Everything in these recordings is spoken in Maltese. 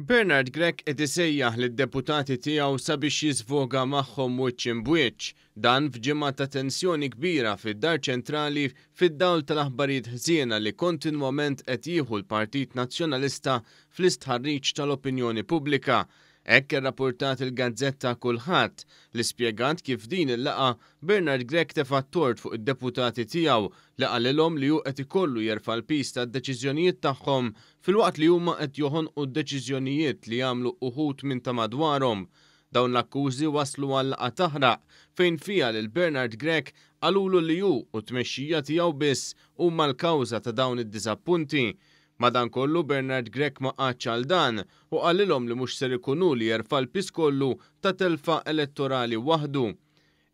Bernard Grek ed isejjaħ lid-deputati tiegħu sabiex jizvoga magħhom wiċċ imbuċ, dan f'ġimgħa ta' tensjoni kbira fid-dar ċentrali fid-dawl tal-aħbarijiet ħsiena li kontinwament qed jieħu l-Partit Nazzjonalista fl-istħarriġ tal-opinjoni pubblika. Ekk rapportat il-gazzetta kulħadd li spjegant kif din il-laqa Bernard Grek tefattort fuq id-deputati tiegħu li qalilhom li hu qed ikollu jerfa' l-pis tad-deċiżjonijiet tagħhom fil-waqt li huma qed u d-deċiżjonijiet li jagħmlu uħut minn ta' madwarhom dawn l-akkużi waslu għal taħraq fejn fija l Bernard Grek għalulu li ju u tmexxija tiegħu biss huma l-kawża ta' dawn id-diżappunti kollu Bernard Grek ma għal dan u għallilom li mhux ser ikunu li jerfa' l-pis kollu ta' telfa elettorali waħdu.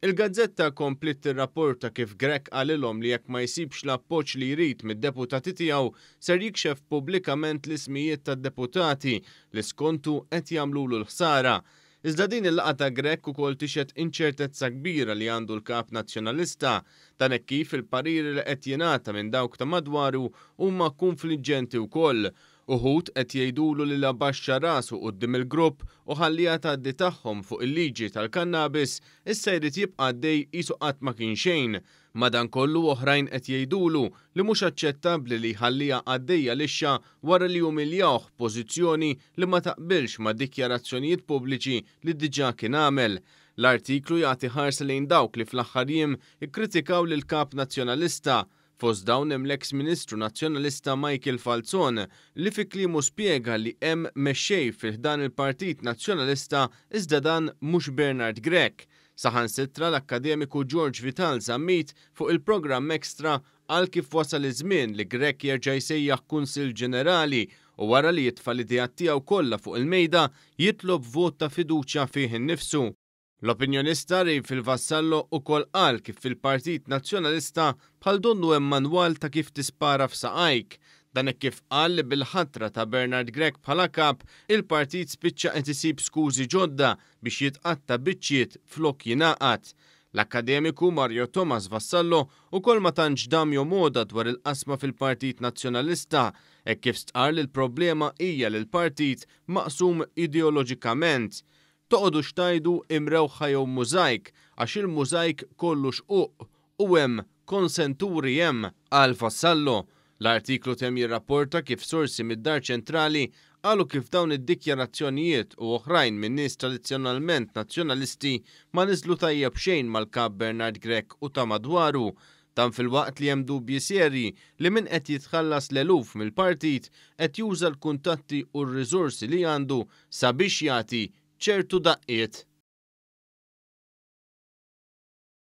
Il-gazzetta komplitt il-rapporta kif Grek għallilom li jekk ma jisibx l poċ li jrid mid-deputati tijaw ser jikxef publikament l-ismijiet tad deputati li skontu qed jagħmlu l-ħsara. Iżda din il-laqa ta' Grek u kol tixet inċertezza kbira li għandu l-kap nazjonalista, ta' kif il-pariri li qed jingħata minn dawk ta' madwaru huma konfliġenti wkoll. Uħut qed jgħidulu li la baxxa rasu qudiem il-grupp u ħallija tgħaddi tagħhom fuq il-liġi tal-kannabis issa jrid jibqa' dej qisu qatt ma kien xejn Madankollu oħrajn qed jgħidulu li mhux aċċettabbli li ħallija għaddejja lixxa wara li jumiljaw pożizzjoni li ma taqbilx ma' dikjarazzjonijiet pubbliċi li diġà kien għamel. L-artiklu jagħti ħars lejn dawk li fl-aħħar jiem ikkritikaw lil kap nazzjonalista Fos dawn hemm l-eks Ministru Nazzjonalista Michael Falzon li fi klimu spjega li hemm mexxej fil-dan il-Partit Nazzjonalista iżda dan mhux Bernard Grek. Saħansitra l-Akademiku George Vital zammit fuq il-programm ekstra għal kif wasal iż-żmien li Grek jerġa' jsejjaħ Kunsil Ġenerali u wara li jitfal idejat tiegħu kollha fuq il-mejda jitlob vot ta' fiduċja fih innifsu. L-opinjonista Rej fil vassallo u kol qal kif fil-Partit Nazzjonalista bħal donnu hemm ta' kif tispara f'saqajk Dan kif qal bil-ħatra ta' Bernard Grek bħala kap, il-partit spiċċa qed isib skużi ġodda biex jitqatta biċċiet flok jingħaqad. L-akademiku Mario Thomas Vassallo u kol ma tantx damjo moda dwar il-qasma fil-Partit Nazzjonalista e kif stqar li l-problema hija li l-partit maqsum ideoloġikament. Toqdu xtajdu imrewħa jew mużajk għax il-mużajk kollu xquq u hemm konsenturi hemm għal Vassallo. L-artiklu tem jirrapporta kif sorsi mid-dar ċentrali għalu kif dawn id-dikjarazzjonijiet u oħrajn minn nies tradizzjonalment nazzjonalisti ma niżlu tajjeb xejn mal-kap Bernard Grek u ta' madwaru dan fil-waqt li hemm dubji li min qed jitħallas l-eluf mill-partit qed juża l-kuntatti u r-riżorsi li għandu sabiex jagħti ċertu daqqiet